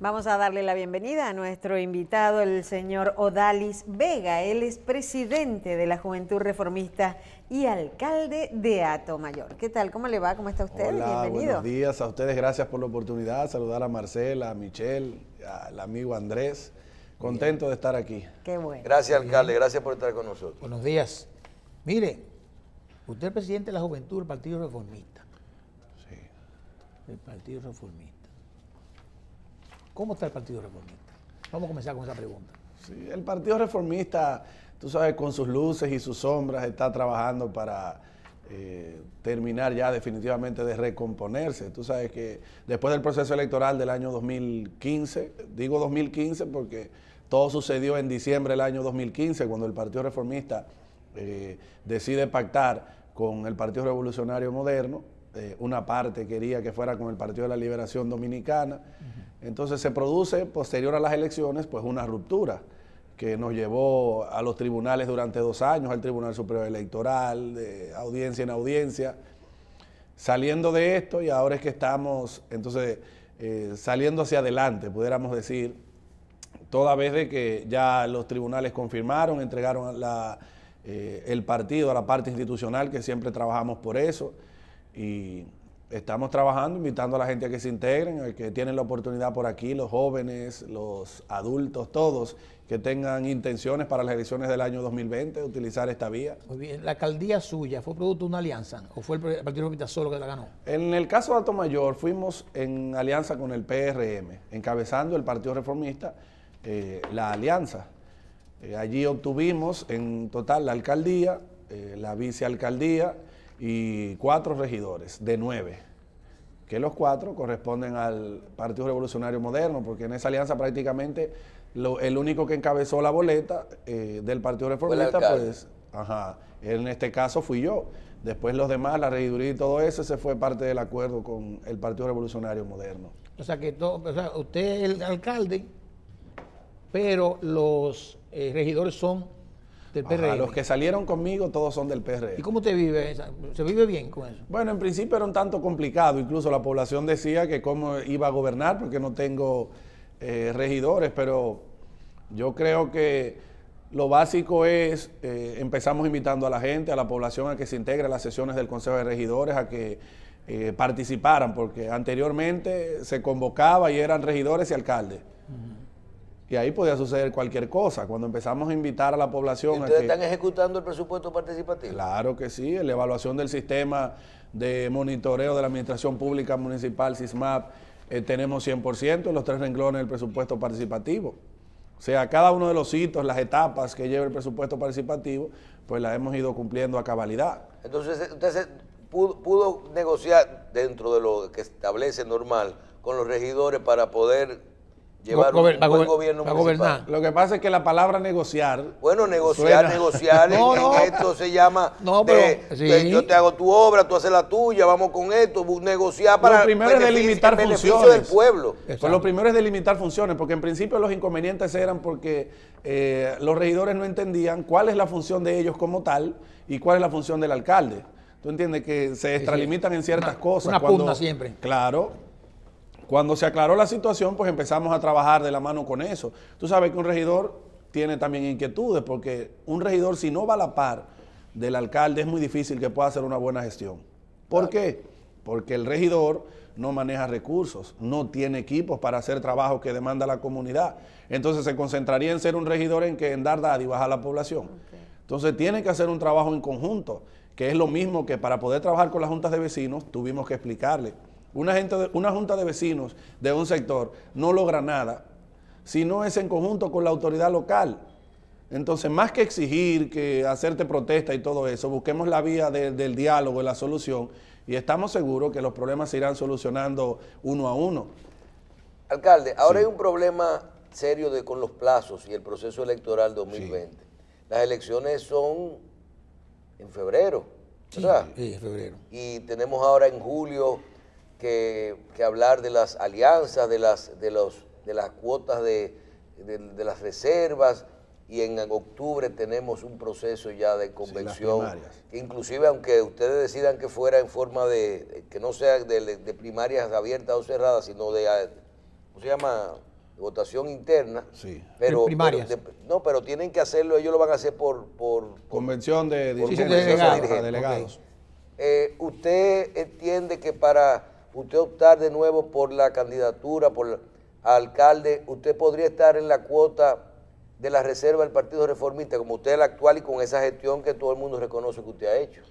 Vamos a darle la bienvenida a nuestro invitado, el señor Odalis Vega. Él es presidente de la Juventud Reformista y alcalde de Atomayor. ¿Qué tal? ¿Cómo le va? ¿Cómo está usted? Hola, Bienvenido. Buenos días a ustedes. Gracias por la oportunidad. Saludar a Marcela, a Michelle, al amigo Andrés. Contento de estar aquí. Qué bueno. Gracias, alcalde. Gracias por estar con nosotros. Buenos días. Mire, usted es presidente de la Juventud del Partido Reformista. Sí. El Partido Reformista ¿Cómo está el Partido Reformista? Vamos a comenzar con esa pregunta. Sí, el Partido Reformista, tú sabes, con sus luces y sus sombras, está trabajando para eh, terminar ya definitivamente de recomponerse. Tú sabes que después del proceso electoral del año 2015, digo 2015 porque todo sucedió en diciembre del año 2015, cuando el Partido Reformista eh, decide pactar con el Partido Revolucionario Moderno, eh, una parte quería que fuera con el Partido de la Liberación Dominicana. Entonces se produce posterior a las elecciones pues una ruptura que nos llevó a los tribunales durante dos años, al Tribunal Superior Electoral, de audiencia en audiencia. Saliendo de esto y ahora es que estamos, entonces, eh, saliendo hacia adelante, pudiéramos decir, toda vez de que ya los tribunales confirmaron, entregaron eh, el partido a la parte institucional, que siempre trabajamos por eso, y estamos trabajando, invitando a la gente a que se integren, a que tienen la oportunidad por aquí, los jóvenes, los adultos, todos que tengan intenciones para las elecciones del año 2020, utilizar esta vía. Muy bien, ¿la alcaldía suya fue producto de una alianza o fue el Partido Reformista solo que la ganó? En el caso de Alto Mayor fuimos en alianza con el PRM, encabezando el Partido Reformista eh, la alianza. Eh, allí obtuvimos en total la alcaldía, eh, la vicealcaldía, y cuatro regidores de nueve, que los cuatro corresponden al Partido Revolucionario Moderno, porque en esa alianza prácticamente el único que encabezó la boleta eh, del Partido Reformista, pues, ajá, en este caso fui yo. Después los demás, la regiduría y todo eso, se fue parte del acuerdo con el Partido Revolucionario Moderno. O sea que usted es el alcalde, pero los eh, regidores son a los que salieron conmigo todos son del PRM. ¿Y cómo te vive? ¿Se vive bien con eso? Bueno, en principio era un tanto complicado. Incluso la población decía que cómo iba a gobernar porque no tengo eh, regidores, pero yo creo que lo básico es, eh, empezamos invitando a la gente, a la población a que se integre a las sesiones del Consejo de Regidores, a que eh, participaran, porque anteriormente se convocaba y eran regidores y alcaldes. Y ahí podía suceder cualquier cosa. Cuando empezamos a invitar a la población. a están ejecutando el presupuesto participativo? Claro que sí. La evaluación del sistema de monitoreo de la Administración Pública Municipal, SISMAP, eh, tenemos 100% en los tres renglones del presupuesto participativo. O sea, cada uno de los hitos, las etapas que lleva el presupuesto participativo, pues las hemos ido cumpliendo a cabalidad. Entonces, eh, usted pudo, pudo negociar dentro de lo que establece normal con los regidores para poder llevar gobierno Gobernar. Lo que pasa es que la palabra negociar. Bueno, negociar, negociar. Esto se llama. No, yo te hago tu obra, tú haces la tuya, vamos con esto. Negociar para. Lo primero delimitar funciones. del pueblo. Pues lo primero es delimitar funciones, porque en principio los inconvenientes eran porque eh, los regidores no entendían cuál es la función de ellos como tal y cuál es la función del alcalde. ¿Tú entiendes que se extralimitan en ciertas cosas? Una punta siempre. Claro, cuando se aclaró la situación, pues empezamos a trabajar de la mano con eso. Tú sabes que un regidor tiene también inquietudes, porque un regidor si no va a la par del alcalde es muy difícil que pueda hacer una buena gestión. ¿Por qué? Porque el regidor no maneja recursos, no tiene equipos para hacer trabajo que demanda la comunidad. Entonces se concentraría en ser un regidor en que en dar dádivas a la población. Entonces tiene que hacer un trabajo en conjunto, que es lo mismo que para poder trabajar con las juntas de vecinos tuvimos que explicarle una, gente una junta de vecinos de un sector no logra nada si no es en conjunto con la autoridad local. Entonces, más que exigir, que hacerte protesta y todo eso, busquemos la vía del diálogo, y la solución, y estamos seguros que los problemas se irán solucionando uno a uno. Alcalde, ahora hay un problema serio de, con los plazos y el proceso electoral 2020. Las elecciones son en febrero, Sí, en febrero. Y tenemos ahora en julio que, hablar de las alianzas, de las, de los, de las cuotas de, las reservas, y en octubre tenemos un proceso ya de convención, inclusive aunque ustedes decidan que fuera en forma de, que no sea de, primarias abiertas o cerradas, sino de, eh, ¿cómo se llama? votación interna, sí. pero, primarias. no, pero tienen que hacerlo, ellos lo van a hacer por, por convención de, delegados. Eh, ¿Usted entiende que para usted optar de nuevo por la candidatura, por alcalde, usted podría estar en la cuota de la reserva del Partido Reformista, como usted es el actual y con esa gestión que todo el mundo reconoce que usted ha hecho.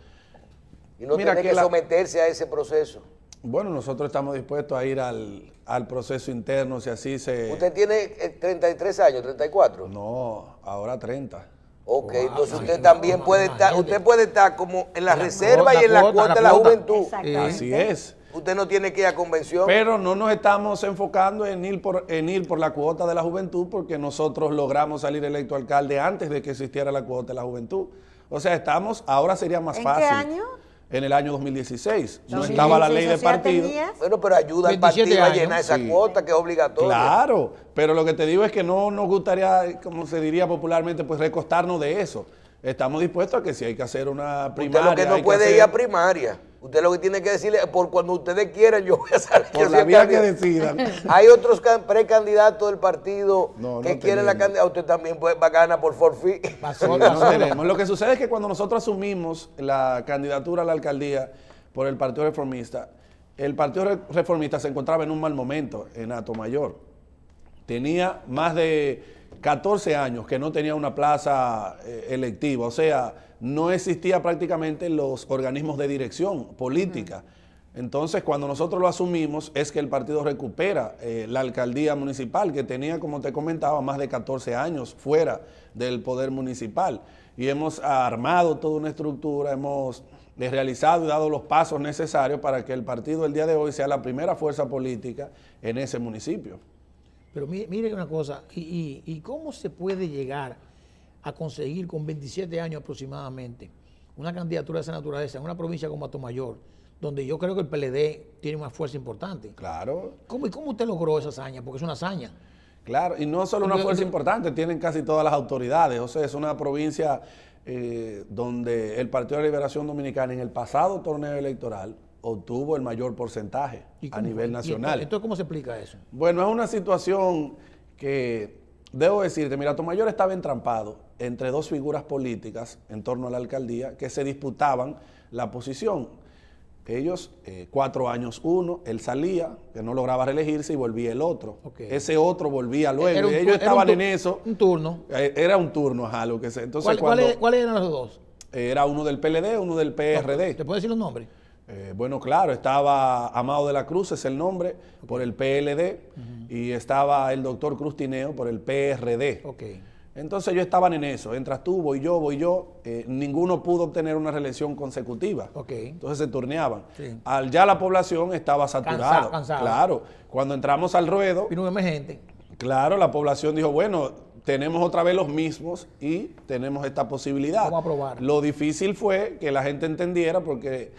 Y no tiene que, someterse a ese proceso. Bueno, nosotros estamos dispuestos a ir al, proceso interno si así se... ¿Usted tiene 33 eh, años, 34? No, ahora 30. Ok, entonces usted también puede estar, usted puede estar como en la, reserva y en la cuota de la, juventud. Así es. Usted no tiene que ir a convención. Pero no nos estamos enfocando en ir, por, en ir por la cuota de la juventud porque nosotros logramos salir electo alcalde antes de que existiera la cuota de la juventud. O sea, estamos, ahora sería más fácil. ¿En qué año? En el año 2016. No estaba la ley de partido. Bueno, pero ayuda al partido a llenar esa cuota que es obligatoria. Claro, pero lo que te digo es que no nos gustaría, como se diría popularmente, pues recostarnos de eso. Estamos dispuestos a que si hay que hacer una primaria. que no puede ir a primaria. Usted lo que tiene que decirle, por cuando ustedes quieran, yo voy a salir. Por la vía que decidan. Hay otros precandidatos del partido que quieren la candidatura, Usted también va pues, a ganar por forfi. Lo que sucede es que cuando nosotros asumimos la candidatura a la alcaldía por el Partido Reformista, el Partido Reformista se encontraba en un mal momento en Atomayor. Tenía más de 14 años que no tenía una plaza eh, electiva. O sea no existía prácticamente los organismos de dirección política. Entonces, cuando nosotros lo asumimos, es que el partido recupera eh, la alcaldía municipal, que tenía, como te comentaba, más de 14 años fuera del poder municipal. Y hemos armado toda una estructura, hemos realizado y dado los pasos necesarios para que el partido el día de hoy sea la primera fuerza política en ese municipio. Pero mire, una cosa, y cómo se puede llegar a conseguir con 27 años aproximadamente una candidatura de esa naturaleza en una provincia como Mayor, donde yo creo que el PLD tiene una fuerza importante. Claro. ¿Y cómo usted logró esa hazaña? Porque es una hazaña. Claro, y no solo una fuerza importante, tienen casi todas las autoridades. O sea, es una provincia eh, donde el Partido de Liberación Dominicana en el pasado torneo electoral obtuvo el mayor porcentaje a nivel nacional. entonces, ¿cómo se explica eso? Bueno, es una situación que Debo decirte, mira, Tomayor estaba entrampado entre dos figuras políticas en torno a la alcaldía que se disputaban la posición. Ellos, eh, cuatro años uno, él salía, que no lograba reelegirse y volvía el otro. Ese otro volvía luego. y ellos estaban en eso. Un turno. Eh, era un turno, ajá, lo que sea. Entonces, ¿Cuáles eran los dos? Era uno del PLD, uno del PRD. ¿Te puedo decir los nombres? Eh, bueno, claro, estaba Amado de la Cruz, es el nombre, por el PLD, y estaba el doctor Crustineo por el PRD. Okay. Entonces yo estaban en eso, entras tú, voy yo, voy yo, eh, ninguno pudo obtener una reelección consecutiva. Okay. Entonces se turneaban. Al, ya la población estaba saturada. Claro, cuando entramos al ruedo... Y no Vino gente. Claro, la población dijo, bueno, tenemos otra vez los mismos y tenemos esta posibilidad. Vamos a Lo difícil fue que la gente entendiera porque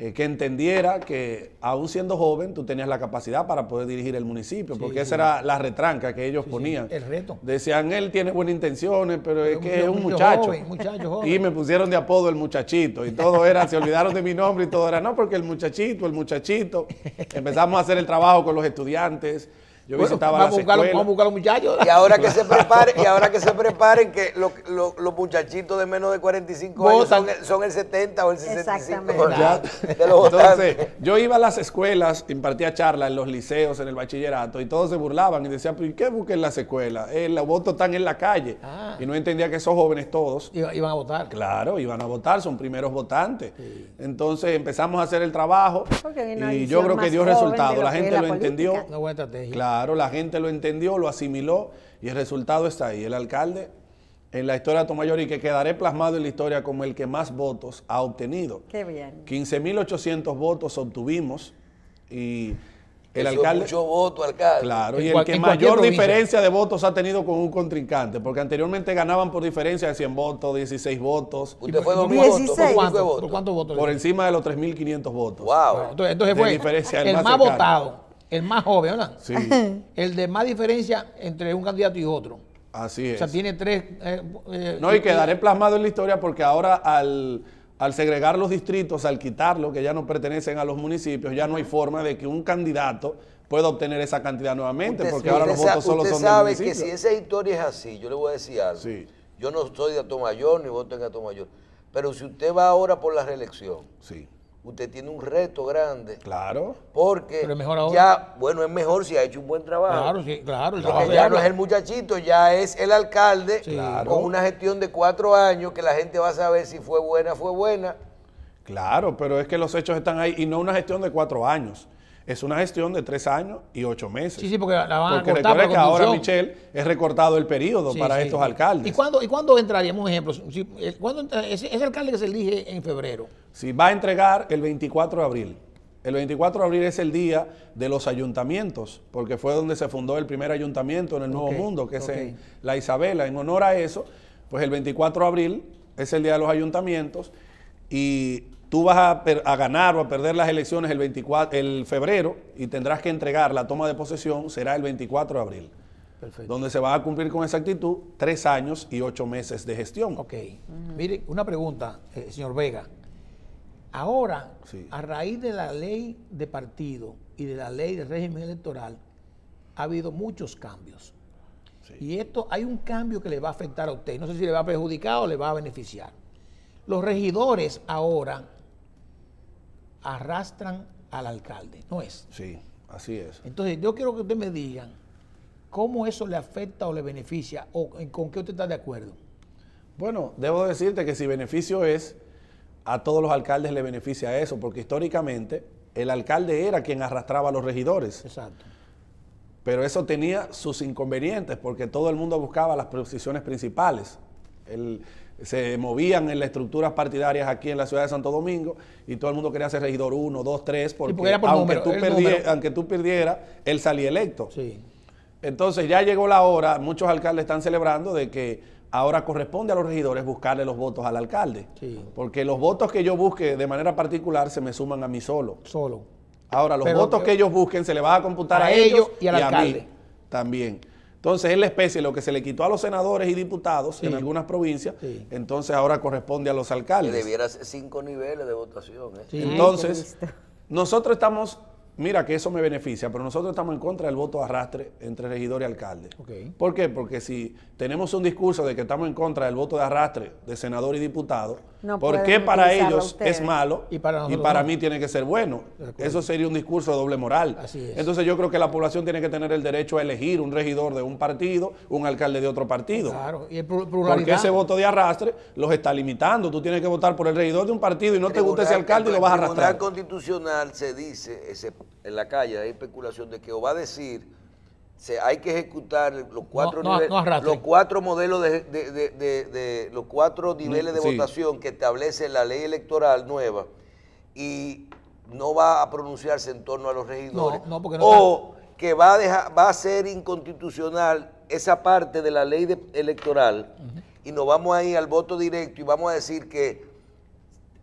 eh, que entendiera que aún siendo joven tú tenías la capacidad para poder dirigir el municipio, porque esa era la retranca que ellos ponían. el reto. Decían, él tiene buenas intenciones, pero, es que es un muchacho. Joven, muchacho joven. Y me pusieron de apodo el muchachito, y todo era, se olvidaron de mi nombre y todo era, no, porque el muchachito, el muchachito. Empezamos a hacer el trabajo con los estudiantes. Yo visitaba las escuelas. Vamos a buscar a los muchachos. Y ahora que se preparen, y ahora que se preparen que los muchachitos de menos de 45 años son el, 70 o el 65 exactamente Entonces, yo iba a las escuelas, impartía charlas en los liceos, en el bachillerato, y todos se burlaban y decían, ¿y qué busquen las escuelas? Eh, los votos están en la calle. Ah. Y no entendía que esos jóvenes todos... iban a votar. Claro, iban a votar, son primeros votantes. Entonces empezamos a hacer el trabajo y yo creo que dio resultado. La gente lo entendió. Claro. Claro, la gente lo entendió, lo asimiló y el resultado está ahí. El alcalde en la historia de mayor y que quedaré plasmado en la historia como el que más votos ha obtenido. Qué bien. 15.800 votos obtuvimos y el alcalde... voto, alcalde. Claro, y el que mayor diferencia de votos ha tenido con un contrincante, porque anteriormente ganaban por diferencia de 100 votos, 16 votos. ¿Usted 16. ¿Por cuántos votos? ¿Por, encima de los 3.500 votos. Wow. Entonces, fue el, más votado el más joven, ¿verdad? Sí. El de más diferencia entre un candidato y otro. Así es. O sea, tiene tres... Eh, eh, no, y quedaré plasmado en la historia porque ahora al, segregar los distritos, al quitarlos, que ya no pertenecen a los municipios, ya no hay forma de que un candidato pueda obtener esa cantidad nuevamente, porque ahora los votos solo son Usted sabe que si esa historia es así, yo le voy a decir algo. Sí. Yo no soy de mayor, ni voto en Atomayor, pero si usted va ahora por la reelección... Sí usted tiene un reto grande. Claro. Porque ya, bueno, es mejor si ha hecho un buen trabajo. Claro, claro. Porque ya no es el muchachito, ya es el alcalde con una gestión de cuatro años que la gente va a saber si fue buena, fue buena. Claro, pero es que los hechos están ahí y no una gestión de cuatro años es una gestión de tres años y ocho meses. Sí, sí, porque la van a Porque que ahora, Michelle, es recortado el periodo para estos alcaldes. ¿Y cuándo, ¿Y cuándo entraríamos? Un ejemplo, eh, ese, alcalde que se elige en febrero. Sí, va a entregar el 24 de abril. El 24 de abril es el día de los ayuntamientos, porque fue donde se fundó el primer ayuntamiento en el Nuevo Mundo, que es La Isabela. En honor a eso, pues el 24 de abril es el día de los ayuntamientos y Tú vas a, ganar o a perder las elecciones el, 24, el febrero y tendrás que entregar la toma de posesión, será el 24 de abril. Donde se va a cumplir con exactitud tres años y ocho meses de gestión. Ok. Mire, una pregunta, eh, señor Vega. Ahora, a raíz de la ley de partido y de la ley de régimen electoral, ha habido muchos cambios. Y esto, hay un cambio que le va a afectar a usted. No sé si le va a perjudicar o le va a beneficiar. Los regidores ahora arrastran al alcalde, ¿no es? Sí, así es. Entonces, yo quiero que ustedes me digan cómo eso le afecta o le beneficia o eh, con qué usted está de acuerdo. Bueno, debo decirte que si beneficio es, a todos los alcaldes le beneficia eso, porque históricamente el alcalde era quien arrastraba a los regidores. Exacto. Pero eso tenía sus inconvenientes, porque todo el mundo buscaba las posiciones principales. El, se movían en las estructuras partidarias aquí en la ciudad de Santo Domingo y todo el mundo quería ser regidor 1, 2, 3, porque, aunque, tú perdieras, él salía electo. Sí. Entonces ya llegó la hora, muchos alcaldes están celebrando de que ahora corresponde a los regidores buscarle los votos al alcalde. Porque los votos que yo busque de manera particular se me suman a mí solo. Solo. Ahora, los votos que, ellos busquen se le van a computar a, ellos y alcalde. A mí también. Entonces es la especie, lo que se le quitó a los senadores y diputados en algunas provincias, entonces ahora corresponde a los alcaldes. Y debiera ser cinco niveles de votación. ¿eh? Entonces, nosotros estamos mira que eso me beneficia, pero nosotros estamos en contra del voto arrastre entre regidor y alcalde. ¿Por qué? Porque si tenemos un discurso de que estamos en contra del voto de arrastre de senador y diputado, ¿por qué para ellos es malo y para, mí tiene que ser bueno? Eso sería un discurso de doble moral. Entonces yo creo que la población tiene que tener el derecho a elegir un regidor de un partido, un alcalde de otro partido. Claro, Porque ese voto de arrastre los está limitando. Tú tienes que votar por el regidor de un partido y no te gusta ese alcalde y lo vas a arrastrar. En Constitucional se dice, ese en la calle, hay especulación de que o va a decir se, hay que ejecutar los cuatro, niveles, los cuatro modelos de, los cuatro mm, niveles de votación que establece la ley electoral nueva y no va a pronunciarse en torno a los regidores o que va a va a ser inconstitucional esa parte de la ley electoral y nos vamos a ir al voto directo y vamos a decir que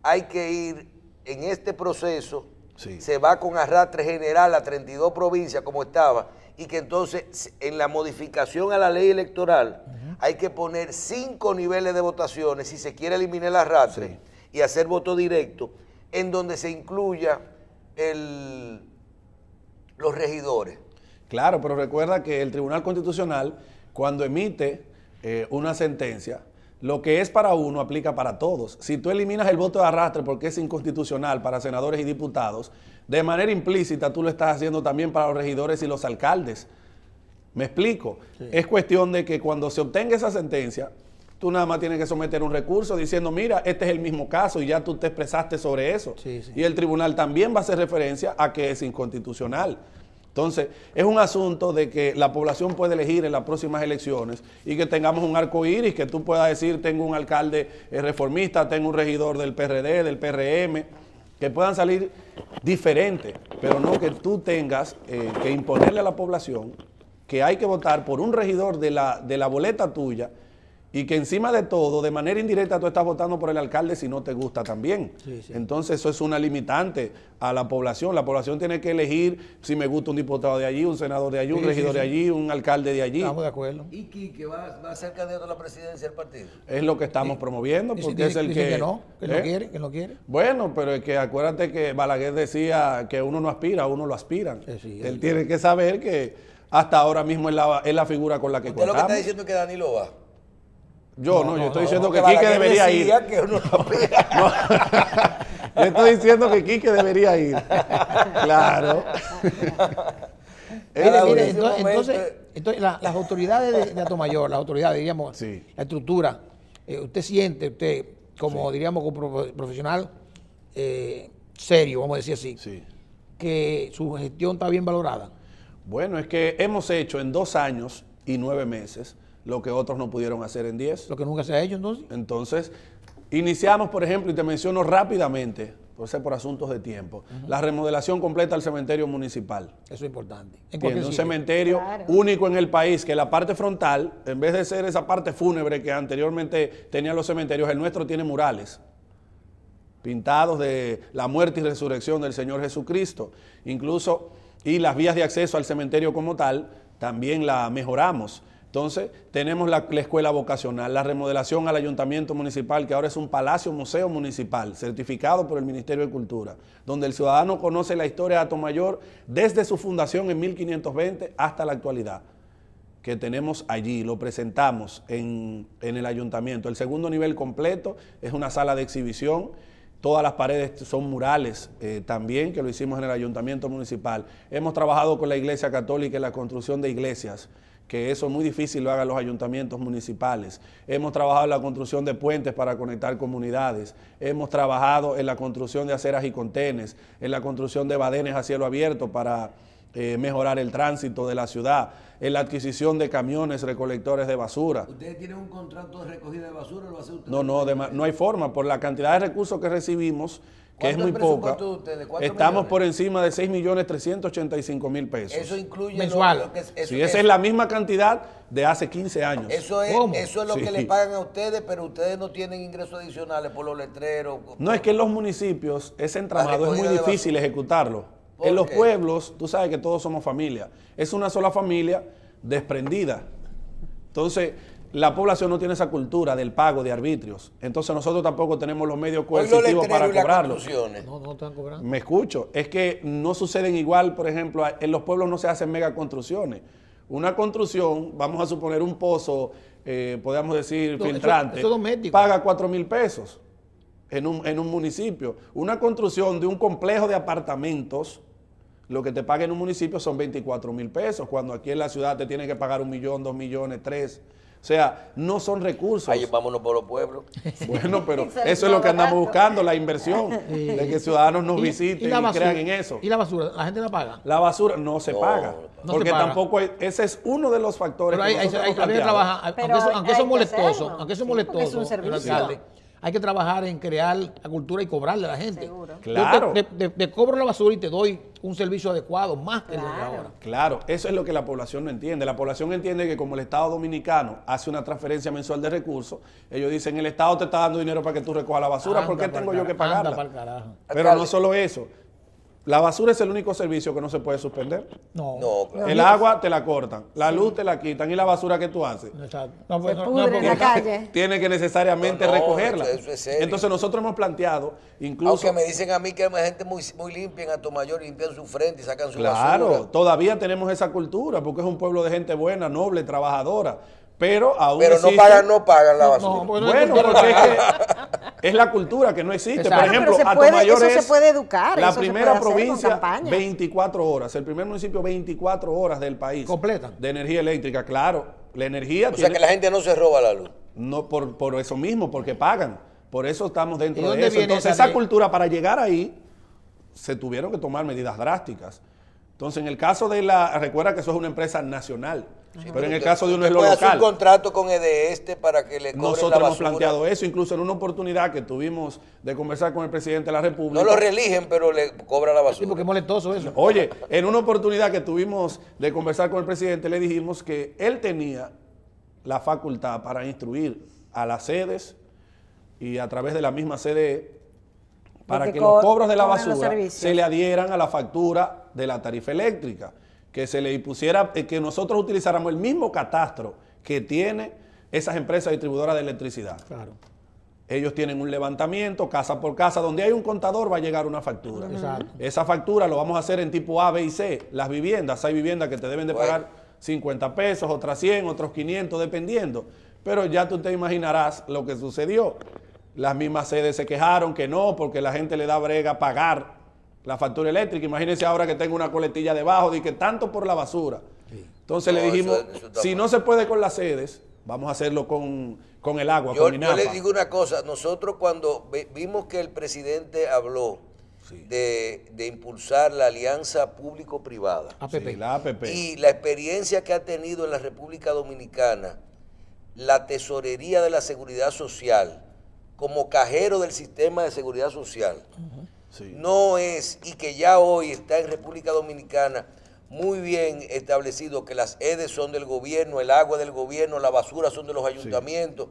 hay que ir en este proceso se va con arrastre general a 32 provincias como estaba y que entonces en la modificación a la ley electoral hay que poner cinco niveles de votaciones si se quiere eliminar el arrastre y hacer voto directo en donde se incluya el, los regidores. Claro, pero recuerda que el Tribunal Constitucional cuando emite eh, una sentencia, lo que es para uno aplica para todos. Si tú eliminas el voto de arrastre porque es inconstitucional para senadores y diputados, de manera implícita tú lo estás haciendo también para los regidores y los alcaldes. ¿Me explico? Es cuestión de que cuando se obtenga esa sentencia, tú nada más tienes que someter un recurso diciendo, mira, este es el mismo caso y ya tú te expresaste sobre eso. Y el tribunal también va a hacer referencia a que es inconstitucional. Entonces, es un asunto de que la población puede elegir en las próximas elecciones y que tengamos un arco iris, que tú puedas decir, tengo un alcalde eh, reformista, tengo un regidor del PRD, del PRM, que puedan salir diferentes, pero no que tú tengas eh, que imponerle a la población que hay que votar por un regidor de la, de la boleta tuya y que encima de todo, de manera indirecta, tú estás votando por el alcalde si no te gusta también. Entonces eso es una limitante a la población. La población tiene que elegir si me gusta un diputado de allí, un senador de allí, un regidor de allí, un alcalde de allí. Estamos de acuerdo. ¿Y que va, a ser candidato a la presidencia del partido? Es lo que estamos promoviendo, porque es el que, no, que no ¿Eh? quiere, quiere. Bueno, pero es que acuérdate que Balaguer decía que uno no aspira, uno lo aspiran. Eh, él tiene que saber que hasta ahora mismo es la, figura con la que Usted lo que está diciendo es que Danilo va. Yo no, yo estoy diciendo que Quique debería ir. Que uno yo estoy diciendo que Quique debería ir. Claro. Mire, mire, entonces, entonces, las autoridades de, de, Mayor, las autoridades, diríamos, la estructura, eh, usted siente, usted, como diríamos, como profesional eh, serio, vamos a decir así, sí. que su gestión está bien valorada. Bueno, es que hemos hecho en dos años y nueve meses lo que otros no pudieron hacer en 10. Lo que nunca se ha hecho entonces. Entonces, iniciamos, por ejemplo, y te menciono rápidamente, por ser por asuntos de tiempo, la remodelación completa del cementerio municipal. Eso es importante. En un cementerio único en el país, que la parte frontal, en vez de ser esa parte fúnebre que anteriormente tenían los cementerios, el nuestro tiene murales pintados de la muerte y resurrección del Señor Jesucristo. Incluso, y las vías de acceso al cementerio como tal, también la mejoramos. Entonces, tenemos la, escuela vocacional, la remodelación al ayuntamiento municipal, que ahora es un palacio museo municipal, certificado por el Ministerio de Cultura, donde el ciudadano conoce la historia de Ato Mayor desde su fundación en 1520 hasta la actualidad que tenemos allí, lo presentamos en, el ayuntamiento. El segundo nivel completo es una sala de exhibición Todas las paredes son murales eh, también, que lo hicimos en el ayuntamiento municipal. Hemos trabajado con la Iglesia Católica en la construcción de iglesias que eso es muy difícil lo hagan los ayuntamientos municipales. Hemos trabajado en la construcción de puentes para conectar comunidades, hemos trabajado en la construcción de aceras y contenes, en la construcción de badenes a cielo abierto para eh, mejorar el tránsito de la ciudad, en la adquisición de camiones recolectores de basura. ¿Ustedes tienen un contrato de recogida de basura o lo hace usted? No, no, no hay forma. Por la cantidad de recursos que recibimos, que es muy poca, estamos por encima de 6.385.000 pesos. Eso incluye Lo que es, eso, esa es la misma cantidad de hace 15 años. Eso es, lo que le pagan a ustedes, pero ustedes no tienen ingresos adicionales por los letreros. no, es que en los municipios ese entramado es muy difícil ejecutarlo. En los pueblos, tú sabes que todos somos familia. Es una sola familia desprendida. Entonces, la población no tiene esa cultura del pago de arbitrios. Entonces nosotros tampoco tenemos los medios coercitivos para cobrarlos. No, no están cobrando. Me escucho. Es que no suceden igual, por ejemplo, en los pueblos no se hacen megaconstrucciones. Una construcción, vamos a suponer un pozo, eh, podemos decir, filtrante, paga 4 mil pesos en un, en un municipio. Una construcción de un complejo de apartamentos, lo que te paga en un municipio son 24 mil pesos, cuando aquí en la ciudad te tienen que pagar un millón, dos millones, tres o sea, no son recursos. Ahí vámonos por los pueblos. Bueno, pero eso es lo que andamos buscando, la inversión, de que ciudadanos nos visiten y, crean en eso. ¿Y la basura? ¿La gente la paga? La basura no se paga. porque tampoco hay, ese es uno de los factores. Pero que hay, hay, hay trabaja, aunque eso, es molestoso, aunque eso es molestoso, es un servicio hay que trabajar en crear la cultura y cobrarle a la gente. Claro. te, cobro la basura y te doy un servicio adecuado, más que lo que ahora. Claro, eso es lo que la población no entiende. La población entiende que como el Estado dominicano hace una transferencia mensual de recursos, ellos dicen, el Estado te está dando dinero para que tú recojas la basura, ¿por qué tengo yo que pagarla? Pero no solo eso, la basura es el único servicio que no se puede suspender. No. El agua te la cortan, la luz te la quitan y la basura que tú haces. Exacto. Tiene que necesariamente recogerla. Entonces nosotros hemos planteado, incluso... Aunque me dicen a mí que hay gente muy, limpia en Mayor, limpian su frente y sacan su basura. Claro, todavía tenemos esa cultura porque es un pueblo de gente buena, noble, trabajadora pero aún no pagan, no pagan la basura. bueno, porque es, la cultura que no existe. Por ejemplo, pero se Mayor eso se puede educar. La primera provincia, 24 horas. El primer municipio, 24 horas del país. Completa. De energía eléctrica, claro. La energía. O sea que la gente no se roba la luz. No, por, eso mismo, porque pagan. Por eso estamos dentro de eso. Entonces, esa, esa cultura, para llegar ahí, se tuvieron que tomar medidas drásticas. Entonces, en el caso de la. Recuerda que eso es una empresa nacional pero en el caso de uno es lo local. un contrato con EDESTE para que le Nosotros la hemos planteado eso, incluso en una oportunidad que tuvimos de conversar con el presidente de la República. No lo religen, pero le cobra la basura. Sí, porque es molestoso eso. Oye, en una oportunidad que tuvimos de conversar con el presidente, le dijimos que él tenía la facultad para instruir a las sedes y a través de la misma sede para que los cobros de la basura se le adhieran a la factura de la tarifa eléctrica que se le impusiera, eh, que nosotros utilizáramos el mismo catastro que tiene esas empresas distribuidoras de electricidad. Claro. Ellos tienen un levantamiento casa por casa, donde hay un contador va a llegar una factura. Esa factura lo vamos a hacer en tipo A, B y C. Las viviendas, hay viviendas que te deben de pagar 50 pesos, otras 100, otros 500, dependiendo. Pero ya tú te imaginarás lo que sucedió. Las mismas sedes se quejaron que no, porque la gente le da brega pagar la factura eléctrica. Imagínense ahora que tengo una coletilla debajo, de que tanto por la basura. Entonces le dijimos, si no se puede con las sedes, vamos a hacerlo con, el agua, yo, Yo le digo una cosa, nosotros cuando vimos que el presidente habló de, impulsar la alianza público-privada la APP. y la experiencia que ha tenido en la República Dominicana la tesorería de la seguridad social como cajero del sistema de seguridad social, no es, y que ya hoy está en República Dominicana muy bien establecido que las EDES son del gobierno, el agua del gobierno, la basura son de los ayuntamientos.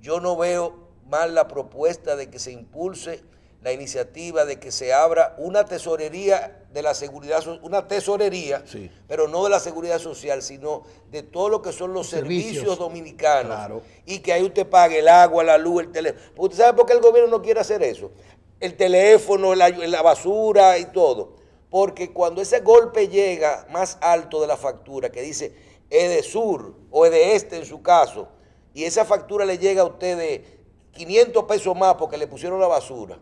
Yo no veo mal la propuesta de que se impulse la iniciativa de que se abra una tesorería de la seguridad, una tesorería, pero no de la seguridad social, sino de todo lo que son los, servicios. dominicanos. Y que ahí usted pague el agua, la luz, el teléfono. ¿Usted sabe por qué el gobierno no quiere hacer eso? el teléfono, la, la basura y todo. Porque cuando ese golpe llega más alto de la factura, que dice de sur o de este en su caso, y esa factura le llega a usted de 500 pesos más porque le pusieron la basura,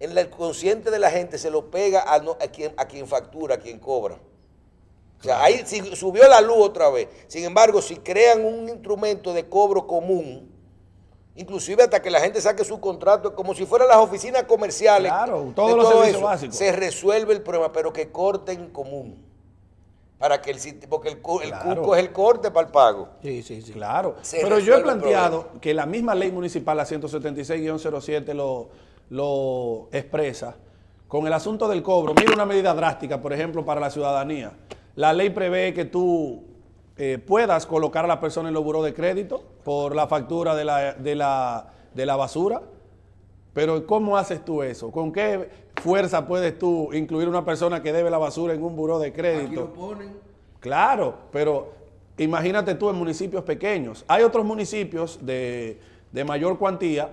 en el consciente de la gente se lo pega a, a, quien, a quien factura, a quien cobra. O sea, ahí subió la luz otra vez. Sin embargo, si crean un instrumento de cobro común, inclusive hasta que la gente saque su contrato, como si fueran las oficinas comerciales. todos los servicios básicos. Se resuelve el problema, pero que corten común. Para que el porque el, el es el corte para el pago. Sí, sí, sí. Claro. pero yo he planteado que la misma ley municipal, la 176-07, lo, lo expresa con el asunto del cobro. Mira una medida drástica, por ejemplo, para la ciudadanía. La ley prevé que tú eh, puedas colocar a la persona en los buró de crédito por la factura de la, de la, de la basura. Pero ¿cómo haces tú eso? ¿Con qué fuerza puedes tú incluir una persona que debe la basura en un buró de crédito? Aquí lo ponen. Claro, pero imagínate tú en municipios pequeños. Hay otros municipios de, de mayor cuantía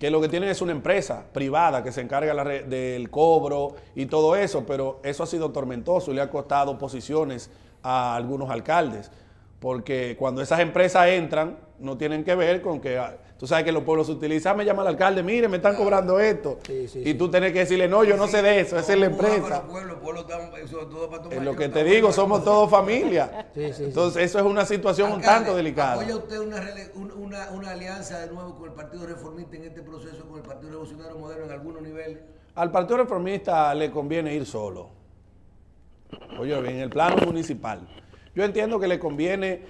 que lo que tienen es una empresa privada que se encarga la del cobro y todo eso, pero eso ha sido tormentoso y le ha costado posiciones a algunos alcaldes. Porque cuando esas empresas entran, no tienen que ver con que, ah, tú sabes que los pueblos utilizan, me llama el alcalde, mire, me están cobrando esto. y tú tienes que decirle, no, yo no sé de eso, esa es la empresa. Pueblo, eh, lo que te digo, somos todos familia. Entonces, eso es una situación un tanto delicada. ¿Apoya usted una, una, alianza de nuevo con el Partido Reformista en este proceso, con el Partido Revolucionario Moderno en algunos niveles? Al Partido Reformista le conviene ir solo. Oye, en el plano municipal yo entiendo que le conviene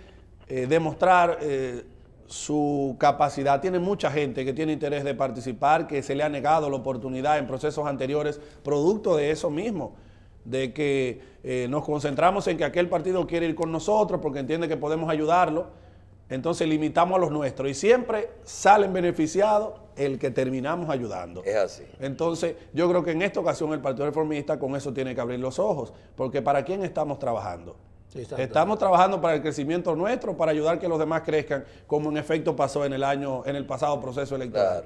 eh, demostrar eh, su capacidad. Tiene mucha gente que tiene interés de participar, que se le ha negado la oportunidad en procesos anteriores, producto de eso mismo de que eh, nos concentramos en que aquel partido quiere ir con nosotros porque entiende que podemos ayudarlo, entonces limitamos a los nuestros y siempre salen beneficiados el que terminamos ayudando. Es así. Entonces yo creo que en esta ocasión el Partido Reformista con eso tiene que abrir los ojos, porque ¿para quién estamos trabajando? Estamos trabajando para el crecimiento nuestro, para ayudar que los demás crezcan, como en efecto pasó en el año, en el pasado proceso electoral.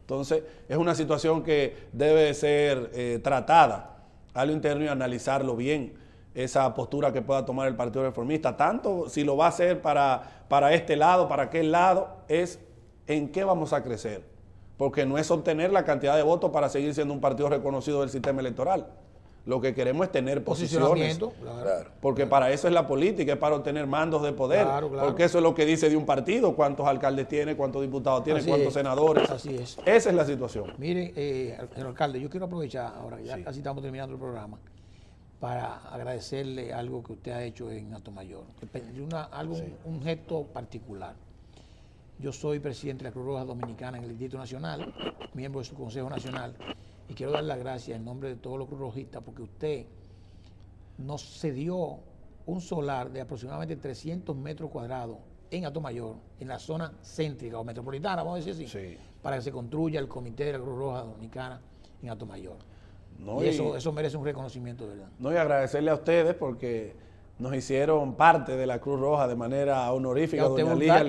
Entonces, es una situación que debe ser eh, tratada a lo interno y analizarlo bien, esa postura que pueda tomar el Partido Reformista, tanto si lo va a hacer para, para este lado, para aquel lado, es en qué vamos a crecer. Porque no es obtener la cantidad de votos para seguir siendo un partido reconocido del sistema electoral. Lo que queremos es tener posiciones. Porque para eso es la política, es para obtener mandos de poder. porque eso es lo que dice de un partido, cuántos alcaldes tiene, cuántos diputados tiene, cuántos senadores. Así es. Esa es la situación. Mire, eh, alcalde, yo quiero aprovechar ahora, ya casi estamos terminando el programa, para agradecerle algo que usted ha hecho en Atomayor. Una, algo, un gesto particular. Yo soy presidente de la Cruz Roja Dominicana en el Distrito Nacional, miembro de su Consejo Nacional y quiero dar las gracias en nombre de todos los Rojistas porque usted nos cedió un solar de aproximadamente 300 metros cuadrados en Mayor, en la zona céntrica o metropolitana, vamos a decir así, para que se construya el Comité de la Cruz Roja Dominicana en Alto No, y, eso, eso merece un reconocimiento, ¿verdad? No, y agradecerle a ustedes porque nos hicieron parte de la Cruz Roja de manera honorífica. Doña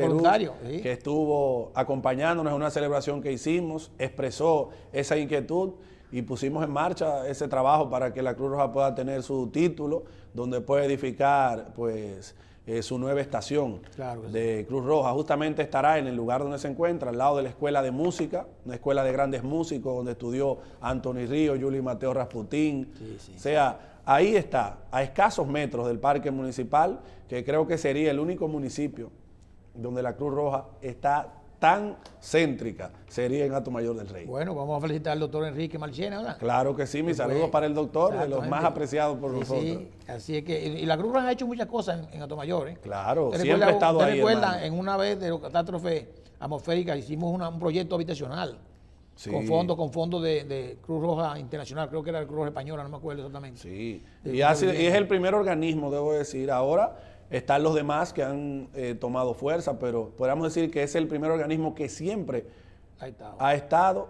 que estuvo acompañándonos en una celebración que hicimos, expresó esa inquietud y pusimos en marcha ese trabajo para que la Cruz Roja pueda tener su título, donde puede edificar, pues, eh, su nueva estación de Cruz Roja. Justamente estará en el lugar donde se encuentra, al lado de la escuela de música, una escuela de grandes músicos donde estudió Anthony Río, Yuli Mateo Rasputín. O sea, ahí está, a escasos metros del parque municipal, que creo que sería el único municipio donde la Cruz Roja está tan céntrica sería en Alto Mayor del Rey. Bueno, vamos a felicitar al doctor Enrique Marchena ahora. Claro que sí, mis saludos para el doctor, de los más apreciados por nosotros. Sí, así es que, y, la Cruz Roja ha hecho muchas cosas en, en Mayor. ¿eh? Claro, siempre ha estado ahí. recuerdan, en una vez de la catástrofe atmosférica hicimos un proyecto habitacional? con fondos con fondo de, Cruz Roja Internacional, creo que era el Cruz Roja Española, no me acuerdo exactamente. Sí, y, y, es el primer organismo, debo decir, ahora están los demás que han eh, tomado fuerza, pero podríamos decir que es el primer organismo que siempre ha estado,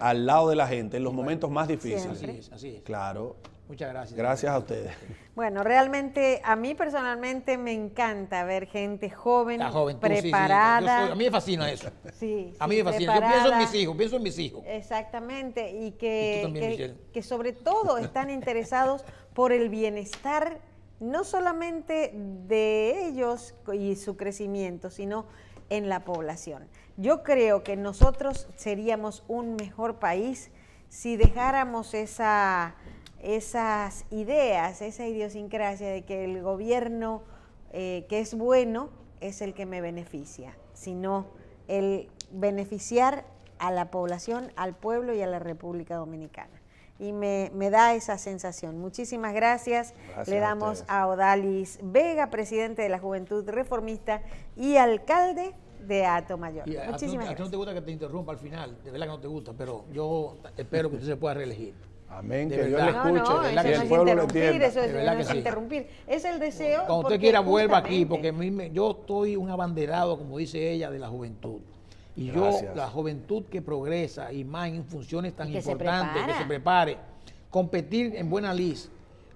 al lado de la gente en los momentos más difíciles. Así es, así es. Claro. Muchas gracias. Gracias a ustedes. Bueno, realmente a mí personalmente me encanta ver gente joven, preparada. a mí me fascina eso. Sí. A mí me fascina. Yo pienso en mis hijos, pienso en mis hijos. Exactamente. Y que, que sobre todo están interesados por el bienestar no solamente de ellos y su crecimiento, sino en la población. Yo creo que nosotros seríamos un mejor país si dejáramos esa, esas ideas, esa idiosincrasia de que el gobierno eh, que es bueno es el que me beneficia, sino el beneficiar a la población, al pueblo y a la República Dominicana y me, me, da esa sensación. Muchísimas gracias. Le damos a, Odalis Vega, presidente de la Juventud Reformista y alcalde de Ato Mayor. Muchísimas a gracias. A ti no te gusta que te interrumpa al final, de verdad que no te gusta, pero yo espero que usted se pueda reelegir. Amén, que Dios le escuche, no, no, de verdad que no el pueblo lo entienda. Eso es, no que es interrumpir, es el deseo. Cuando usted quiera vuelva aquí, porque yo estoy un abanderado, como dice ella, de la juventud. Y yo, la juventud que progresa y más en funciones tan importantes, que se prepare, competir en buena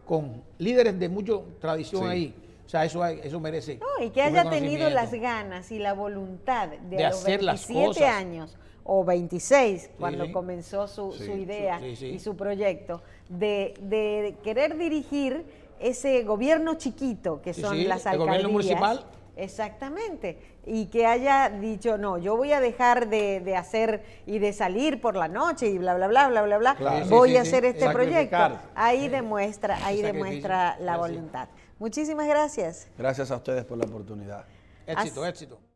con líderes de mucha tradición ahí. O sea, eso, eso merece. No, y que haya tenido las ganas y la voluntad de, a los hacer las cosas. años o 26, cuando comenzó su, idea y su proyecto, de, querer dirigir ese gobierno chiquito que son las alcaldías. El gobierno municipal Exactamente. Y que haya dicho, no, yo voy a dejar de, hacer y de salir por la noche y bla, bla, bla, bla, bla, bla. voy a hacer este proyecto. Ahí demuestra, ahí demuestra la voluntad. Muchísimas gracias. Gracias a ustedes por la oportunidad. Éxito, éxito.